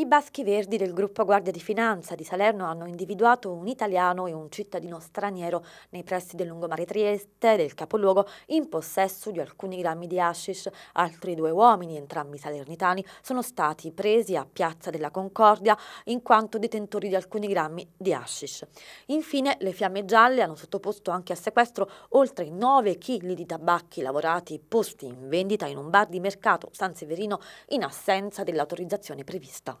I baschi verdi del gruppo Guardia di Finanza di Salerno hanno individuato un italiano e un cittadino straniero nei pressi del lungomare Trieste, del capoluogo, in possesso di alcuni grammi di hashish. Altri due uomini, entrambi salernitani, sono stati presi a Piazza della Concordia in quanto detentori di alcuni grammi di hashish. Infine, le fiamme gialle hanno sottoposto anche a sequestro oltre 9 kg di tabacchi lavorati posti in vendita in un bar di mercato San Severino in assenza dell'autorizzazione prevista.